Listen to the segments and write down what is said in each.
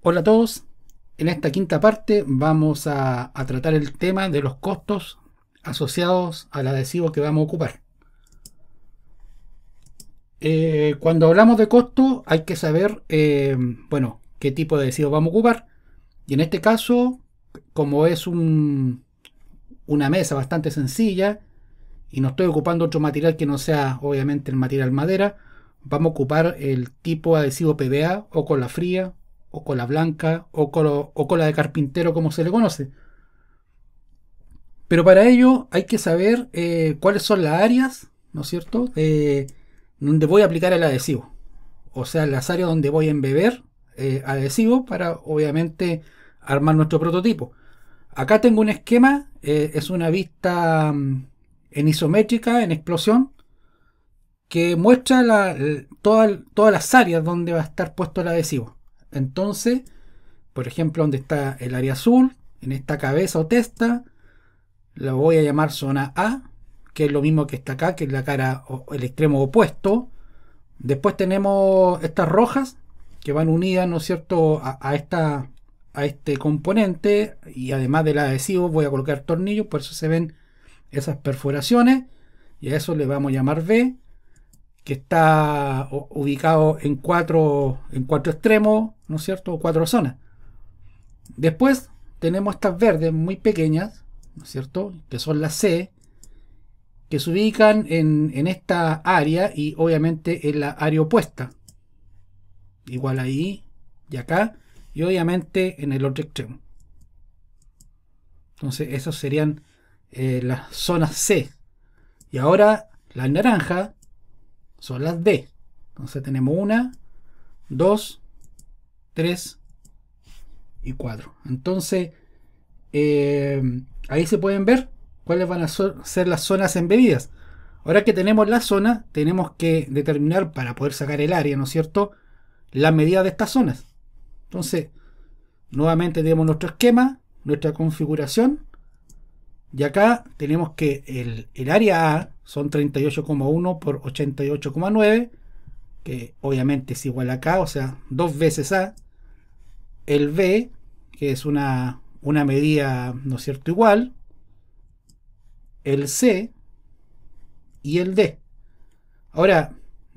Hola a todos, en esta quinta parte vamos a, tratar el tema de los costos asociados al adhesivo que vamos a ocupar. Eh, cuando hablamos de costo hay que saber, eh, bueno, qué tipo de adhesivo vamos a ocupar. Y en este caso, como es una mesa bastante sencilla y no estoy ocupando otro material que no sea obviamente el material madera, vamos a ocupar el tipo adhesivo PVA o cola fría o cola blanca o, cola de carpintero como se le conoce. Pero para ello hay que saber eh, cuáles son las áreas, ¿no es cierto?, eh, donde voy a aplicar el adhesivo. O sea, las áreas donde voy a embeber eh, adhesivo para, obviamente, armar nuestro prototipo. Acá tengo un esquema, es una vista mm, en isométrica, en explosión, que muestra todas las áreas donde va a estar puesto el adhesivo. Entonces, por ejemplo, donde está el área azul, en esta cabeza o testa, la voy a llamar zona A, que es lo mismo que está acá, que es la cara, el extremo opuesto. Después tenemos estas rojas, que van unidas, ¿no es cierto?, a, esta, a este componente. Y además del adhesivo voy a colocar tornillos, por eso se ven esas perforaciones. Y a eso le vamos a llamar B, que está ubicado en cuatro, en cuatro extremos. ¿no es cierto? cuatro zonas. Después tenemos estas verdes muy pequeñas, ¿no es cierto? Que son las C, que se ubican en, esta área y obviamente en la área opuesta. Igual ahí y acá, y obviamente en el otro extremo. Entonces, esas serían eh, las zonas C. Y ahora las naranjas son las D. Entonces tenemos una, dos, 3 y 4. Entonces, eh, ahí se pueden ver cuáles van a ser las zonas embebidas. Ahora que tenemos la zona, tenemos que determinar para poder sacar el área, ¿no es cierto? La medida de estas zonas. Entonces, nuevamente tenemos nuestro esquema, nuestra configuración. Y acá tenemos que el, el área A son 38,1 por 88,9, que obviamente es igual a K, o sea, dos veces A el B, que es una, medida, ¿no es cierto?, igual, el C y el D. Ahora,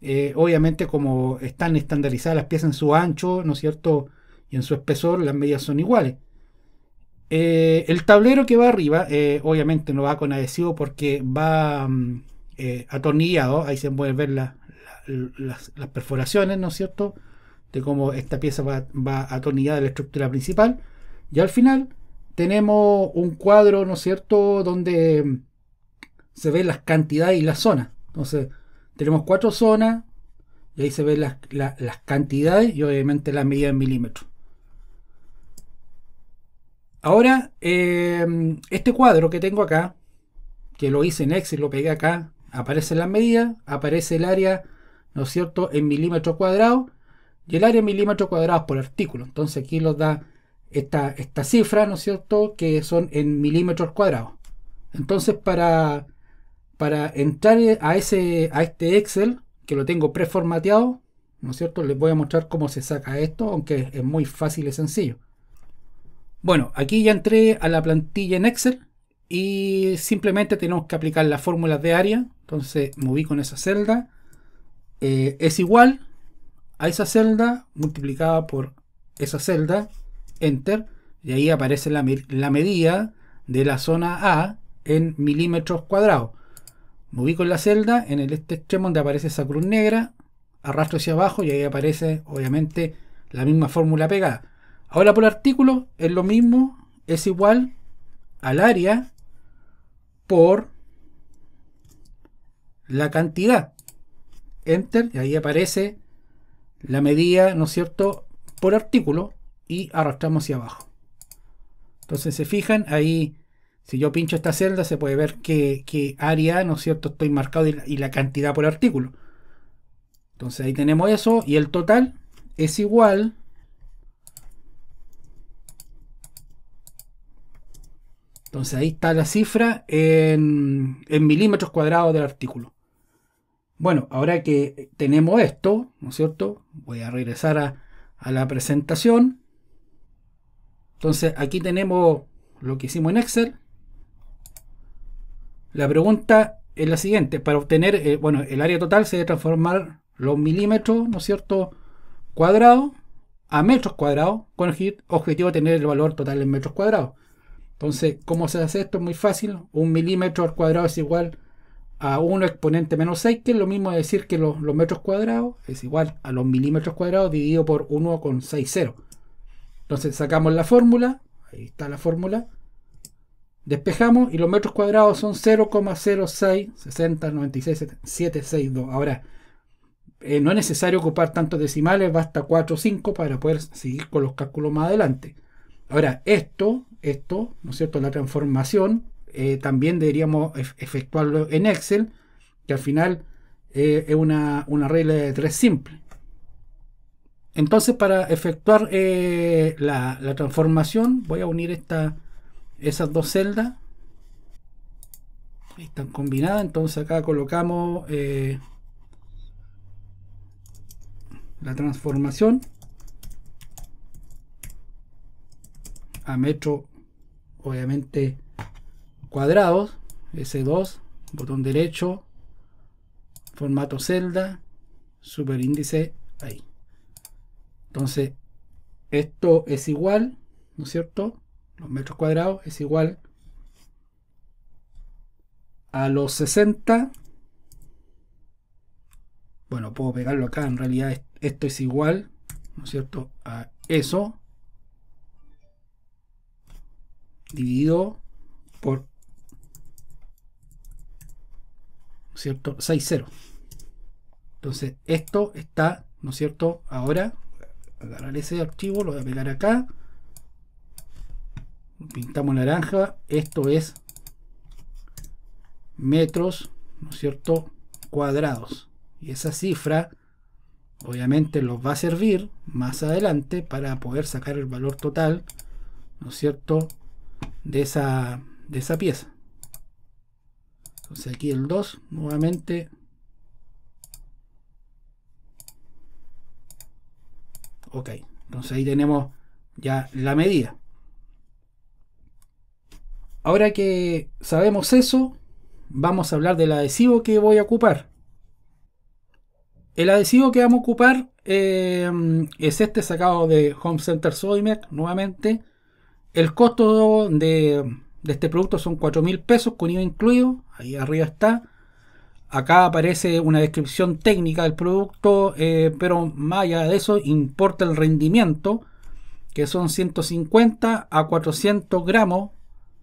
eh, obviamente como están estandarizadas las piezas en su ancho, ¿no es cierto?, y en su espesor, las medidas son iguales. Eh, el tablero que va arriba, eh, obviamente no va con adhesivo porque va mm, atornillado, ahí se pueden ver las, las perforaciones, ¿no es cierto?, de cómo esta pieza va, a atornillada a la estructura principal. Y al final tenemos un cuadro, ¿no es cierto?, donde se ven las cantidades y las zonas. Entonces, tenemos cuatro zonas y ahí se ven las, cantidades y obviamente las medidas en milímetros. Ahora, eh, este cuadro que tengo acá, que lo hice en Excel, lo pegué acá, aparece la medida, aparece el área, ¿no es cierto?, en milímetros cuadrados y el área en milímetros cuadrados por artículo. Entonces aquí los da esta, esta cifra, ¿no es cierto?, que son en milímetros cuadrados. Entonces para, para entrar a, ese, a este Excel, que lo tengo preformateado, ¿no es cierto?, les voy a mostrar cómo se saca esto, aunque es muy fácil y sencillo. Bueno, aquí ya entré a la plantilla en Excel y simplemente tenemos que aplicar las fórmulas de área. Entonces moví con esa celda. Eh, es igual, a esa celda multiplicada por esa celda, enter, y ahí aparece la, medida de la zona A en milímetros cuadrados. Me ubico la celda, en el este extremo donde aparece esa cruz negra, arrastro hacia abajo y ahí aparece obviamente la misma fórmula pegada. Ahora por artículo es lo mismo, es igual al área por la cantidad. Enter y ahí aparece la medida, ¿no es cierto?, por artículo y arrastramos hacia abajo. Entonces se fijan, ahí si yo pincho esta celda se puede ver que, área, ¿no es cierto?, estoy marcado y la, cantidad por artículo. Entonces ahí tenemos eso y el total es igual Entonces ahí está la cifra en, en, milímetros cuadrados del artículo. Bueno, ahora que tenemos esto, ¿no es cierto? Voy a regresar a, la presentación. Entonces aquí tenemos lo que hicimos en Excel. La pregunta es la siguiente. Para obtener, eh, bueno, el área total se debe transformar los milímetros, ¿no es cierto?, cuadrados a metros cuadrados con el objetivo de tener el valor total en metros cuadrados. Entonces, ¿cómo se hace esto? Es muy fácil. Un milímetro al cuadrado es igual a 1 exponente menos 6, que es lo mismo decir que los, metros cuadrados es igual a los milímetros cuadrados dividido por 1,60. Entonces sacamos la fórmula, ahí está la fórmula, despejamos y los metros cuadrados son 0,066096762. Ahora, eh, no es necesario ocupar tantos decimales, basta 4 o 5 para poder seguir con los cálculos más adelante. Ahora, esto, esto, ¿no es cierto? La transformación eh, también deberíamos efectuarlo en Excel, que al final eh, es una, regla de tres simple. Entonces, para efectuar eh, la, transformación, voy a unir esta, esas dos celdas. están combinadas, entonces acá colocamos la transformación a metro obviamente cuadrados, S2, botón derecho, formato celda, superíndice, ahí. Entonces, esto es igual, ¿no es cierto? Los metros cuadrados es igual a los 60. Bueno, puedo pegarlo acá, en realidad esto es igual, ¿no es cierto? A eso dividido por cierto? 6-0. Entonces, esto está, ¿no es cierto? Ahora, agarrar ese archivo, lo voy a pegar acá. Pintamos naranja. Esto es metros, ¿no es cierto? Cuadrados. Y esa cifra, obviamente, nos va a servir más adelante para poder sacar el valor total, ¿no es cierto? De esa, de esa pieza. Pues aquí el 2 nuevamente. Ok, entonces ahí tenemos ya la medida. Ahora que sabemos eso, vamos a hablar del adhesivo que voy a ocupar. El adhesivo que vamos a ocupar em, es este sacado de Home Center Sodimac nuevamente. El costo de de este producto son cuatro mil pesos con IVA incluido. Ahí arriba está. Acá aparece una descripción técnica del producto, eh, pero más allá de eso, importa el rendimiento, que son 150 a 400 gramos,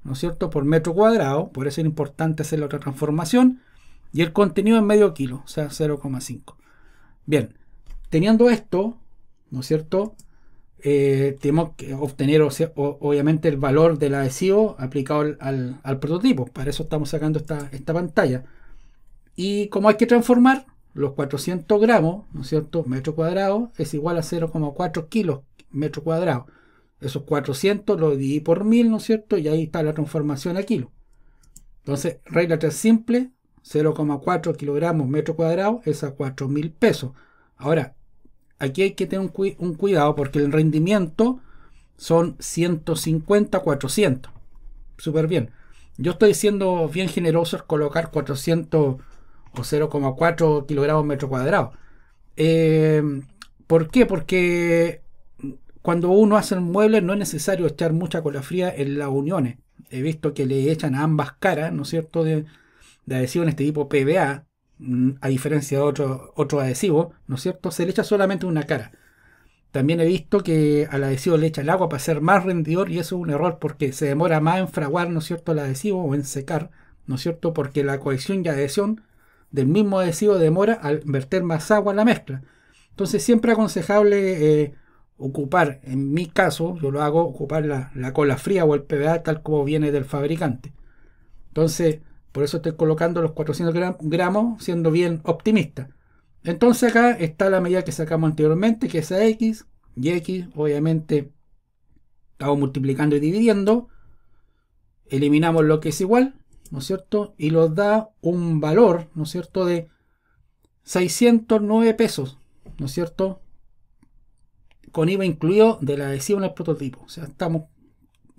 ¿no es cierto?, por metro cuadrado. Por eso es importante hacer la otra transformación. Y el contenido en medio kilo, o sea, 0,5. Bien, teniendo esto, ¿no es cierto?, eh, tenemos que obtener obviamente el valor del adhesivo aplicado al, prototipo. Para eso estamos sacando esta, pantalla. Y como hay que transformar los 400 gramos, ¿no es cierto?, metro cuadrado es igual a 0,4 kilos metro cuadrado. Esos 400 los dividí por 1000, ¿no es cierto? Y ahí está la transformación a kilo. Entonces, regla 3 simple, 0,4 kilogramos metro cuadrado es a 4000 pesos. Ahora, aquí hay que tener un, cuidado porque el rendimiento son 150, 400. Súper bien. Yo estoy siendo bien generoso colocar 400 o 0,4 kilogramos metro cuadrado. Eh, ¿Por qué? Porque cuando uno hace un mueble no es necesario echar mucha cola fría en las uniones. He visto que le echan a ambas caras, ¿no es cierto?, de, de este tipo PVA, Mm, a diferencia de otro, otro adhesivo, ¿no es cierto? Se le echa solamente una cara. También he visto que al adhesivo le echa el agua para ser más rendidor y eso es un error porque se demora más en fraguar, ¿no es cierto?, el adhesivo o en secar, ¿no es cierto?, porque la cohesión y adhesión del mismo adhesivo demora al verter más agua en la mezcla. Entonces siempre aconsejable eh, ocupar, en mi caso, yo lo hago, ocupar la, la cola fría o el PVA tal como viene del fabricante. Entonces, por eso estoy colocando los 400 gramos siendo bien optimista. Entonces acá está la medida que sacamos anteriormente, que es a X. Y X, obviamente, estamos multiplicando y dividiendo. Eliminamos lo que es igual, ¿no es cierto? Y nos da un valor, ¿no es cierto?, de 609 pesos, ¿no es cierto? Con IVA incluido del adhesivo en el prototipo. O sea, estamos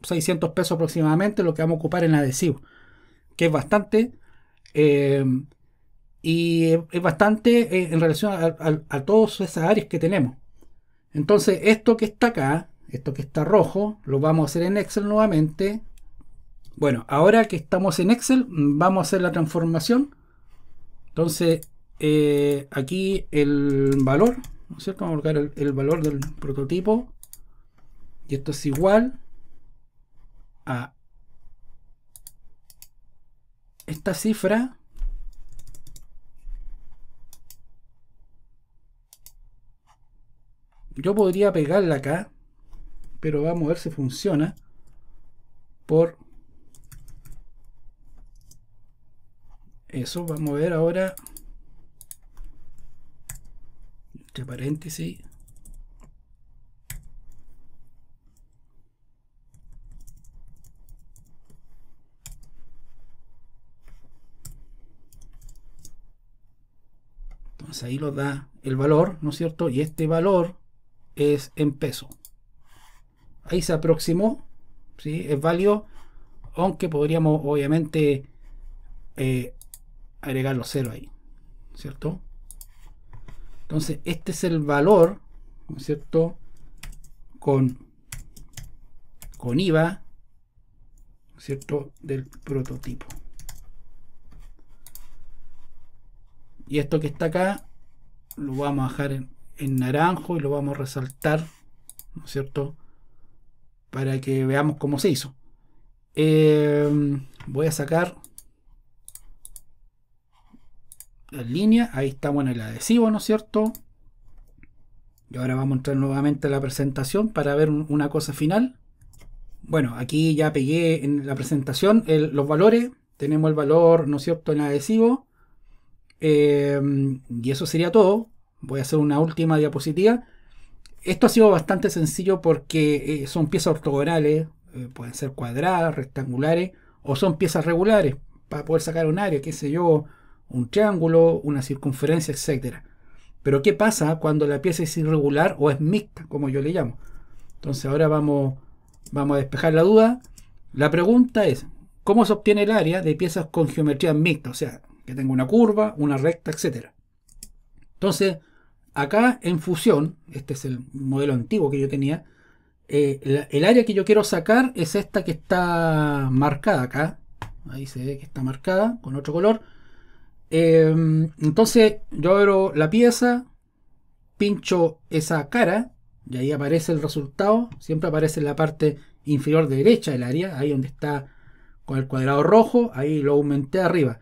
600 pesos aproximadamente lo que vamos a ocupar en adhesivo que es bastante, eh, y es bastante eh, en relación a, a, todas esas áreas que tenemos. Entonces, esto que está acá, esto que está rojo, lo vamos a hacer en Excel nuevamente. Bueno, ahora que estamos en Excel, vamos a hacer la transformación. Entonces, eh, aquí el valor, cierto? Vamos a colocar el valor del prototipo. Y esto es igual a esta cifra yo podría pegarla acá pero vamos a ver si funciona por eso vamos a ver ahora entre paréntesis Pues ahí lo da el valor, ¿no es cierto? Y este valor es en peso. Ahí se aproximó, ¿sí? Es válido, aunque podríamos obviamente eh, agregar los cero ahí, ¿cierto? Entonces, este es el valor, ¿no es cierto? Con, con IVA, cierto? Del prototipo. Y esto que está acá lo vamos a dejar en, naranjo y lo vamos a resaltar, ¿no es cierto? Para que veamos cómo se hizo. Em, voy a sacar la línea, ahí estamos en el adhesivo, ¿no es cierto? Y ahora vamos a entrar nuevamente a la presentación para ver una cosa final. Bueno, aquí ya pegué en la presentación los valores. Tenemos el valor, ¿no es cierto?, en adhesivo. Em, y eso sería todo. Voy a hacer una última diapositiva. Esto ha sido bastante sencillo porque eh, son piezas ortogonales, eh, pueden ser cuadradas, rectangulares o son piezas regulares para poder sacar un área, qué sé yo, un triángulo, una circunferencia, etc. Pero ¿qué pasa cuando la pieza es irregular o es mixta, como yo le llamo? Entonces ahora vamos, vamos a despejar la duda. La pregunta es, ¿cómo se obtiene el área de piezas con geometría mixta? O sea, que tengo una curva, una recta, etc. Entonces, acá en fusión, este es el modelo antiguo que yo tenía, eh, el, área que yo quiero sacar es esta que está marcada acá. Ahí se ve que está marcada con otro color. Em, entonces yo abro la pieza, pincho esa cara y ahí aparece el resultado. Siempre aparece en la parte inferior derecha del área, ahí donde está con el cuadrado rojo, ahí lo aumenté arriba.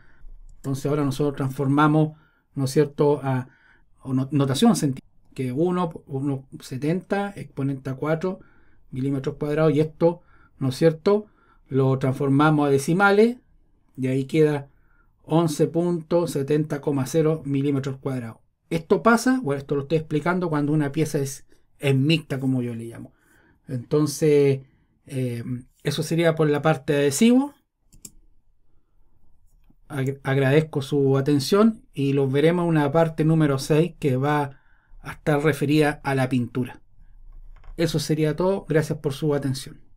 Entonces ahora nosotros transformamos, ¿no es cierto?, a, notación notación que 1, 1,70 exponente a 4 milímetros cuadrados y esto, ¿no es cierto?, lo transformamos a decimales y ahí queda 11.70,0 milímetros cuadrados. Esto pasa, bueno, esto lo estoy explicando cuando una pieza es, mixta, como yo le llamo. Entonces, eh, eso sería por la parte de adhesivo agradezco su atención y los veremos en una parte número 6 que va a estar referida a la pintura. Eso sería todo. Gracias por su atención.